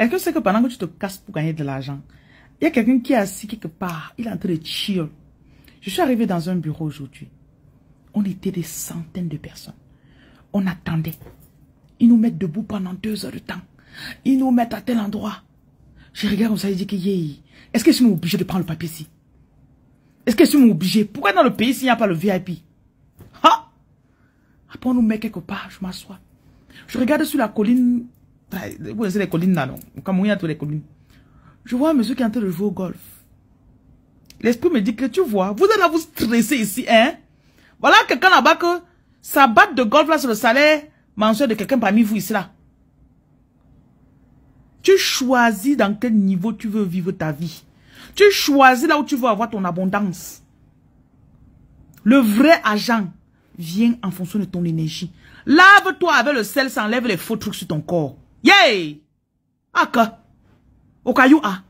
Est-ce que c'est que pendant que tu te casses pour gagner de l'argent, il y a quelqu'un qui est assis quelque part, il est en train de chill. Je suis arrivée dans un bureau aujourd'hui. On était des centaines de personnes. On attendait. Ils nous mettent debout pendant deux heures de temps. Ils nous mettent à tel endroit. Je regarde comme ça, je dis que Est-ce que je suis obligé de prendre le papier ici Est-ce que je suis obligé Pourquoi dans le pays s'il n'y a pas le VIP Ah. Après on nous met quelque part, je m'assois. Je regarde sur la colline vous connaissez les collines là, non Comme il y a les collines. Je vois un monsieur qui est en train de jouer au golf. L'esprit me dit que tu vois, vous êtes allez vous stresser ici, hein Voilà quelqu'un là-bas que sa batte de golf là, sur le salaire mensuel de quelqu'un parmi vous ici là. Tu choisis dans quel niveau tu veux vivre ta vie. Tu choisis là où tu veux avoir ton abondance. Le vrai agent vient en fonction de ton énergie. Lave-toi avec le sel, s'enlève les faux trucs sur ton corps. Yay! Aka. caillou ah,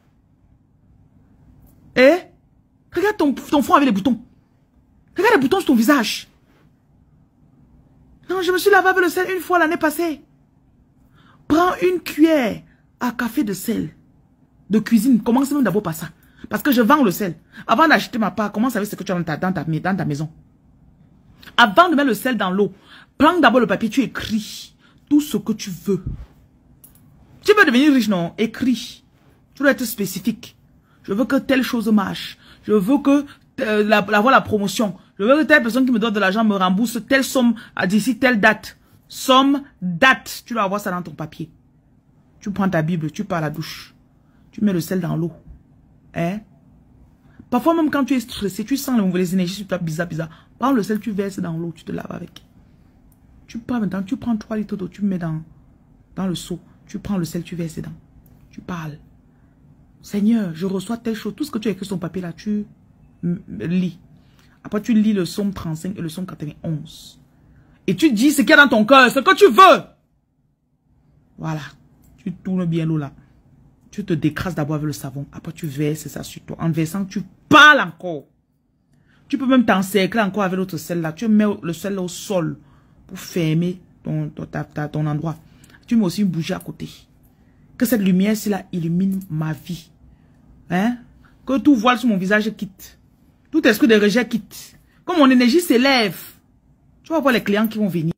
Eh? Regarde ton, ton front avec les boutons. Regarde les boutons sur ton visage. Non, je me suis lavé avec le sel une fois l'année passée. Prends une cuillère à café de sel. De cuisine. Commence même d'abord par ça. Parce que je vends le sel. Avant d'acheter ma part, commence avec ce que tu as dans ta, dans ta, dans ta maison. Avant de mettre le sel dans l'eau, prends d'abord le papier, tu écris tout ce que tu veux. Tu veux devenir riche, non Écris. Tu dois être spécifique. Je veux que telle chose marche. Je veux que euh, la, la, la promotion. Je veux que telle personne qui me donne de l'argent me rembourse telle somme d'ici telle date. Somme, date. Tu dois avoir ça dans ton papier. Tu prends ta Bible, tu pars à la douche. Tu mets le sel dans l'eau. Hein Parfois, même quand tu es stressé, tu sens les énergies sur toi, bizarre, bizarre. Prends le sel, tu verses dans l'eau, tu te laves avec. Tu pars maintenant, tu prends trois litres d'eau, tu mets dans, dans le seau. Tu prends le sel, tu verses dedans. Tu parles. Seigneur, je reçois tes choses. Tout ce que tu as écrit sur ton papier là, tu lis. Après, tu lis le somme 35 et le somme 91. Et tu dis ce qu'il y a dans ton cœur, ce que tu veux. Voilà. Tu tournes bien l'eau là. Tu te décrasses d'abord avec le savon. Après, tu verses ça sur toi. En versant, tu parles encore. Tu peux même t'encercler encore avec l'autre sel là. Tu mets le sel au sol pour fermer ton endroit tu mets aussi une à côté. Que cette lumière ci illumine ma vie. Hein? Que tout voile sur mon visage quitte. Tout esprit de rejet quitte. Que mon énergie s'élève. Tu vas voir les clients qui vont venir.